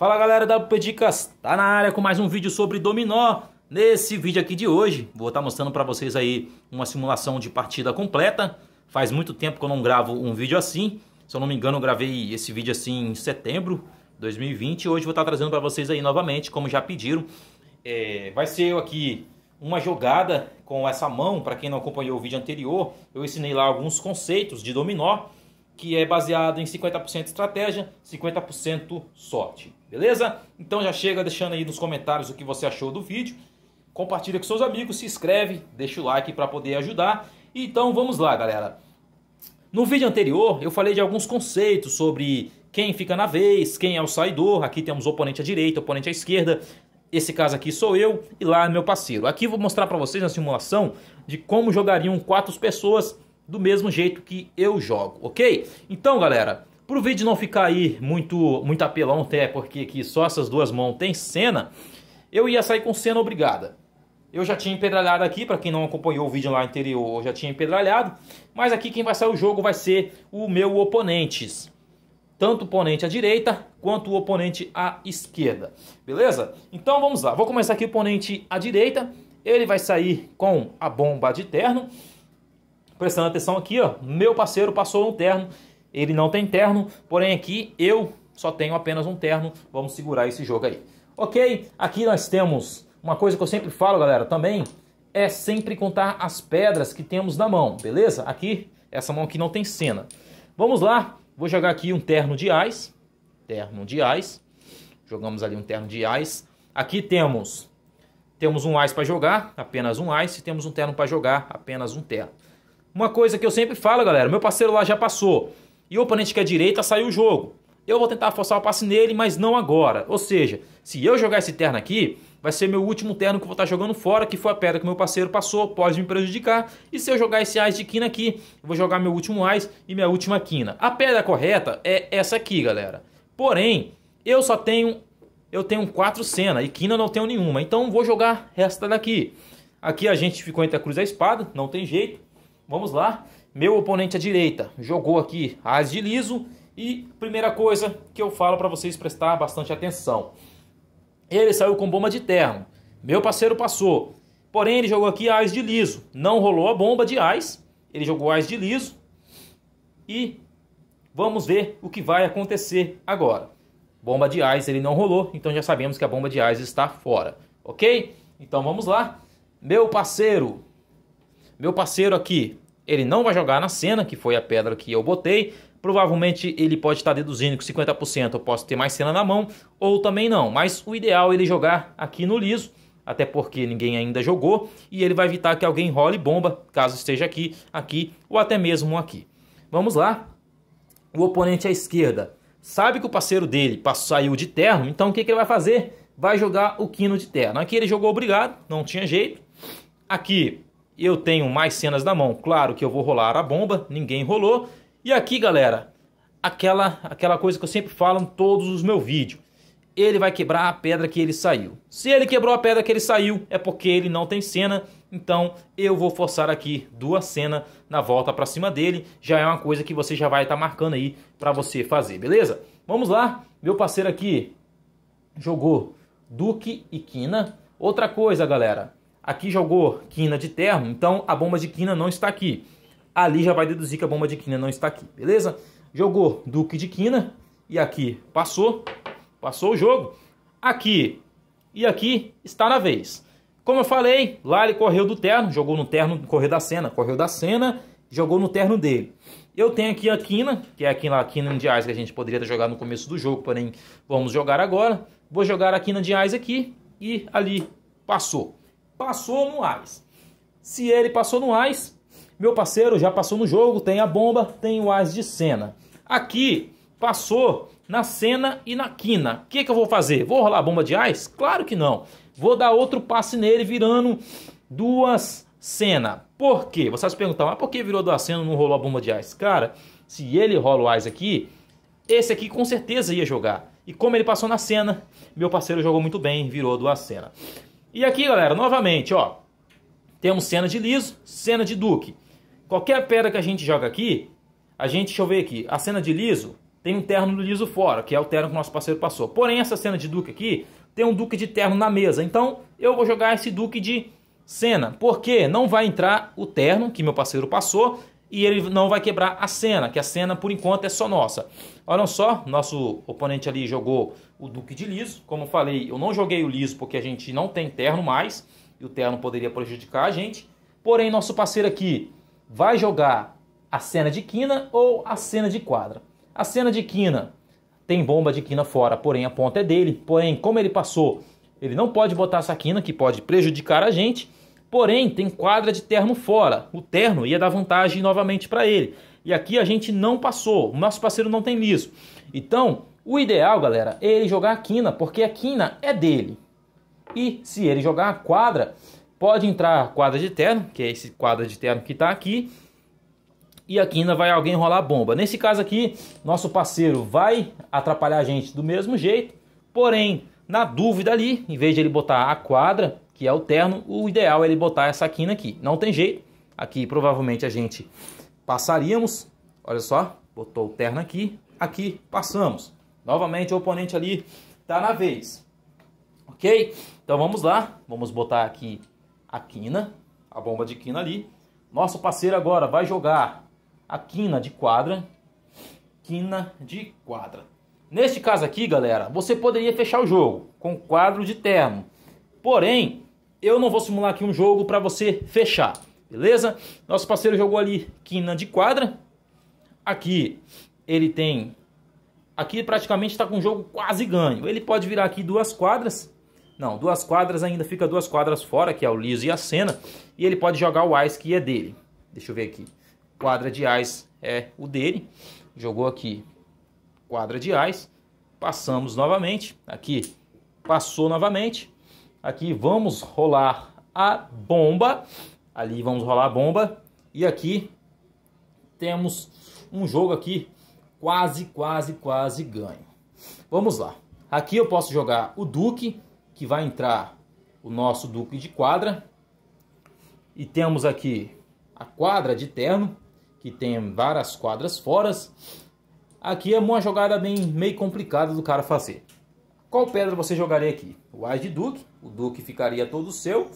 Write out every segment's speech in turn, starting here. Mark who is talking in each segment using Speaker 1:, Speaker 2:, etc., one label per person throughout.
Speaker 1: Fala galera da WP Dicas, tá na área com mais um vídeo sobre dominó. Nesse vídeo aqui de hoje, vou estar tá mostrando para vocês aí uma simulação de partida completa. Faz muito tempo que eu não gravo um vídeo assim. Se eu não me engano, eu gravei esse vídeo assim em setembro de 2020. E hoje vou estar tá trazendo para vocês aí novamente, como já pediram. É, vai ser aqui uma jogada com essa mão. Para quem não acompanhou o vídeo anterior, eu ensinei lá alguns conceitos de dominó que é baseado em 50% estratégia, 50% sorte. Beleza? Então já chega deixando aí nos comentários o que você achou do vídeo. Compartilha com seus amigos, se inscreve, deixa o like para poder ajudar. Então vamos lá, galera. No vídeo anterior eu falei de alguns conceitos sobre quem fica na vez, quem é o saidor. Aqui temos oponente à direita, oponente à esquerda. Esse caso aqui sou eu e lá é meu parceiro. Aqui vou mostrar para vocês na simulação de como jogariam quatro pessoas do mesmo jeito que eu jogo, ok? Então, galera, para o vídeo não ficar aí muito, muito apelão, até porque aqui só essas duas mãos tem cena, eu ia sair com cena obrigada. Eu já tinha empedralhado aqui, para quem não acompanhou o vídeo lá anterior, eu já tinha empedralhado. Mas aqui quem vai sair o jogo vai ser o meu oponente. Tanto o oponente à direita, quanto o oponente à esquerda. Beleza? Então vamos lá. Vou começar aqui o oponente à direita. Ele vai sair com a bomba de terno prestando atenção aqui, ó, meu parceiro passou um terno, ele não tem terno, porém aqui eu só tenho apenas um terno, vamos segurar esse jogo aí. Ok, aqui nós temos uma coisa que eu sempre falo, galera, também, é sempre contar as pedras que temos na mão, beleza? Aqui, essa mão aqui não tem cena. Vamos lá, vou jogar aqui um terno de ice, terno de ice, jogamos ali um terno de ice, Aqui temos temos um ás para jogar, apenas um ás, e temos um terno para jogar, apenas um terno. Uma coisa que eu sempre falo, galera, meu parceiro lá já passou e o oponente que é direita saiu o jogo. Eu vou tentar forçar o passe nele, mas não agora. Ou seja, se eu jogar esse terno aqui, vai ser meu último terno que eu vou estar jogando fora, que foi a pedra que meu parceiro passou, pode me prejudicar. E se eu jogar esse ás de quina aqui, eu vou jogar meu último ás e minha última quina. A pedra correta é essa aqui, galera. Porém, eu só tenho eu tenho quatro cena e quina não tenho nenhuma. Então vou jogar esta daqui. Aqui a gente ficou entre a cruz e a espada, não tem jeito. Vamos lá. Meu oponente à direita jogou aqui as de liso. E primeira coisa que eu falo para vocês prestar bastante atenção. Ele saiu com bomba de terno. Meu parceiro passou. Porém, ele jogou aqui as de liso. Não rolou a bomba de as. Ele jogou as de liso. E vamos ver o que vai acontecer agora. Bomba de as ele não rolou, então já sabemos que a bomba de as está fora. Ok? Então vamos lá. Meu parceiro. Meu parceiro aqui ele não vai jogar na cena, que foi a pedra que eu botei. Provavelmente ele pode estar deduzindo que 50% eu posso ter mais cena na mão, ou também não. Mas o ideal é ele jogar aqui no liso, até porque ninguém ainda jogou, e ele vai evitar que alguém role bomba, caso esteja aqui, aqui ou até mesmo aqui. Vamos lá. O oponente à esquerda sabe que o parceiro dele saiu de terno, então o que, que ele vai fazer? Vai jogar o quino de terno. Aqui ele jogou obrigado, não tinha jeito. Aqui eu tenho mais cenas na mão. Claro que eu vou rolar a bomba, ninguém rolou. E aqui, galera, aquela, aquela coisa que eu sempre falo em todos os meus vídeos. Ele vai quebrar a pedra que ele saiu. Se ele quebrou a pedra que ele saiu, é porque ele não tem cena. Então eu vou forçar aqui duas cenas na volta para cima dele. Já é uma coisa que você já vai estar tá marcando aí para você fazer, beleza? Vamos lá. Meu parceiro aqui jogou Duque e Quina. Outra coisa, galera. Aqui jogou quina de termo, então a bomba de quina não está aqui. Ali já vai deduzir que a bomba de quina não está aqui, beleza? Jogou duque de quina e aqui passou, passou o jogo. Aqui e aqui está na vez. Como eu falei, lá ele correu do terno, jogou no terno, correu da cena, correu da cena, jogou no terno dele. Eu tenho aqui a quina, que é aquela quina de ás que a gente poderia ter jogado no começo do jogo, porém vamos jogar agora. Vou jogar a quina de ás aqui e ali passou passou no AIS. Se ele passou no AIS, meu parceiro já passou no jogo, tem a bomba, tem o AIS de cena. Aqui, passou na cena e na quina. O que, que eu vou fazer? Vou rolar a bomba de AIS? Claro que não. Vou dar outro passe nele virando duas cena. Por quê? Você vai se perguntar, mas por que virou duas cena e não rolou a bomba de AIS? Cara, se ele rola o AIS aqui, esse aqui com certeza ia jogar. E como ele passou na cena, meu parceiro jogou muito bem, virou duas cena. E aqui, galera, novamente, ó, temos cena de liso, cena de duque. Qualquer pedra que a gente joga aqui, a gente, deixa eu ver aqui, a cena de liso tem um terno do liso fora, que é o terno que o nosso parceiro passou. Porém, essa cena de duque aqui tem um duque de terno na mesa. Então, eu vou jogar esse duque de cena, porque não vai entrar o terno que meu parceiro passou e ele não vai quebrar a cena, que a cena por enquanto é só nossa. Olha só, nosso oponente ali jogou o Duque de Liso. Como eu falei, eu não joguei o Liso porque a gente não tem terno mais e o terno poderia prejudicar a gente. Porém, nosso parceiro aqui vai jogar a cena de quina ou a cena de quadra. A cena de quina tem bomba de quina fora, porém a ponta é dele. Porém, como ele passou, ele não pode botar essa quina que pode prejudicar a gente. Porém, tem quadra de terno fora. O terno ia dar vantagem novamente para ele. E aqui a gente não passou. O nosso parceiro não tem liso. Então, o ideal, galera, é ele jogar a quina, porque a quina é dele. E se ele jogar a quadra, pode entrar a quadra de terno, que é esse quadra de terno que está aqui. E a quina vai alguém rolar a bomba. Nesse caso aqui, nosso parceiro vai atrapalhar a gente do mesmo jeito. Porém, na dúvida ali, em vez de ele botar a quadra, que é o terno, o ideal é ele botar essa quina aqui. Não tem jeito, aqui provavelmente a gente passaríamos, olha só, botou o terno aqui, aqui passamos. Novamente o oponente ali está na vez, ok? Então vamos lá, vamos botar aqui a quina, a bomba de quina ali. Nosso parceiro agora vai jogar a quina de quadra, quina de quadra. Neste caso aqui, galera, você poderia fechar o jogo com quadro de terno. Porém, eu não vou simular aqui um jogo para você fechar, beleza? Nosso parceiro jogou ali quina de quadra. Aqui ele tem... Aqui praticamente está com o jogo quase ganho. Ele pode virar aqui duas quadras. Não, duas quadras ainda fica duas quadras fora, que é o liso e a cena. E ele pode jogar o ice que é dele. Deixa eu ver aqui. Quadra de ice é o dele. Jogou aqui quadra de ice. Passamos novamente. Aqui passou novamente aqui vamos rolar a bomba, ali vamos rolar a bomba, e aqui temos um jogo aqui quase, quase, quase ganho. Vamos lá, aqui eu posso jogar o duque, que vai entrar o nosso duque de quadra, e temos aqui a quadra de terno, que tem várias quadras fora. Aqui é uma jogada bem meio complicada do cara fazer. Qual pedra você jogaria aqui? O As de Duque, o Duque ficaria todo seu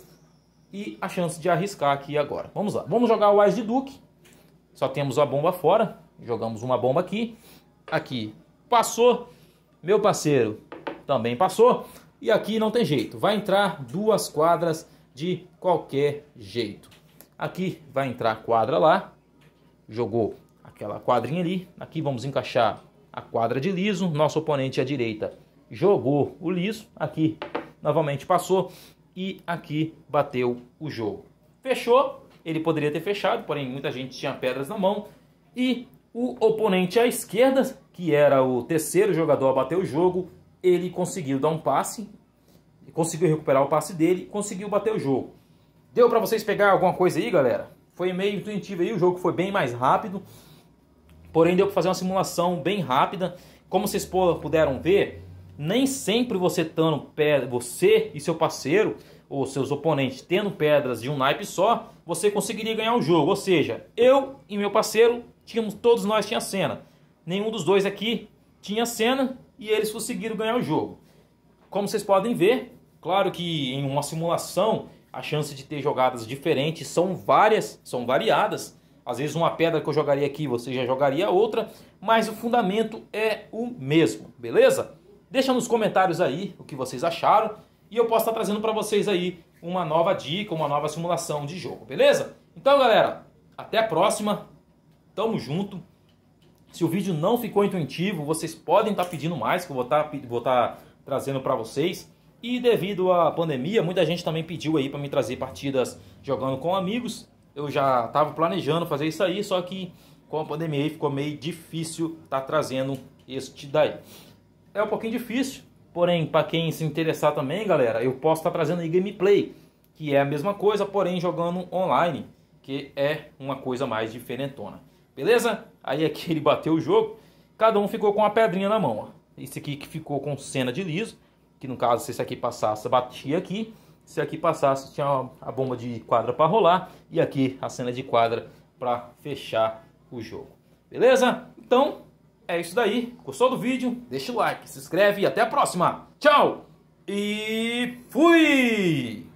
Speaker 1: e a chance de arriscar aqui agora. Vamos lá, vamos jogar o As de Duque, só temos a bomba fora, jogamos uma bomba aqui, aqui passou, meu parceiro também passou e aqui não tem jeito, vai entrar duas quadras de qualquer jeito. Aqui vai entrar quadra lá, jogou aquela quadrinha ali, aqui vamos encaixar a quadra de liso, nosso oponente à direita jogou o liso, aqui novamente passou e aqui bateu o jogo. Fechou, ele poderia ter fechado, porém muita gente tinha pedras na mão e o oponente à esquerda, que era o terceiro jogador a bater o jogo, ele conseguiu dar um passe, conseguiu recuperar o passe dele, conseguiu bater o jogo. Deu para vocês pegar alguma coisa aí, galera? Foi meio intuitivo aí, o jogo foi bem mais rápido. Porém, deu para fazer uma simulação bem rápida. Como vocês puderam ver, nem sempre você estando pedra, você e seu parceiro ou seus oponentes tendo pedras de um naipe só, você conseguiria ganhar o jogo. Ou seja, eu e meu parceiro tínhamos todos nós tinha cena. Nenhum dos dois aqui tinha cena e eles conseguiram ganhar o jogo. Como vocês podem ver, claro que em uma simulação a chance de ter jogadas diferentes são várias, são variadas. Às vezes uma pedra que eu jogaria aqui, você já jogaria outra, mas o fundamento é o mesmo, beleza? Deixa nos comentários aí o que vocês acharam e eu posso estar trazendo para vocês aí uma nova dica, uma nova simulação de jogo, beleza? Então, galera, até a próxima. Tamo junto. Se o vídeo não ficou intuitivo, vocês podem estar pedindo mais, que eu vou estar, tá, vou estar tá trazendo para vocês. E devido à pandemia, muita gente também pediu aí para me trazer partidas jogando com amigos. Eu já estava planejando fazer isso aí, só que com a pandemia ficou meio difícil estar tá trazendo este daí é um pouquinho difícil. Porém, para quem se interessar também, galera, eu posso estar tá trazendo aí gameplay, que é a mesma coisa, porém jogando online, que é uma coisa mais diferentona. Beleza? Aí aqui é ele bateu o jogo, cada um ficou com uma pedrinha na mão. Ó. Esse aqui que ficou com cena de liso, que no caso, se esse aqui passasse, batia aqui. Se aqui passasse, tinha a bomba de quadra para rolar. E aqui a cena de quadra para fechar o jogo. Beleza? Então, é isso daí. Gostou do vídeo? Deixa o like, se inscreve e até a próxima. Tchau! E fui!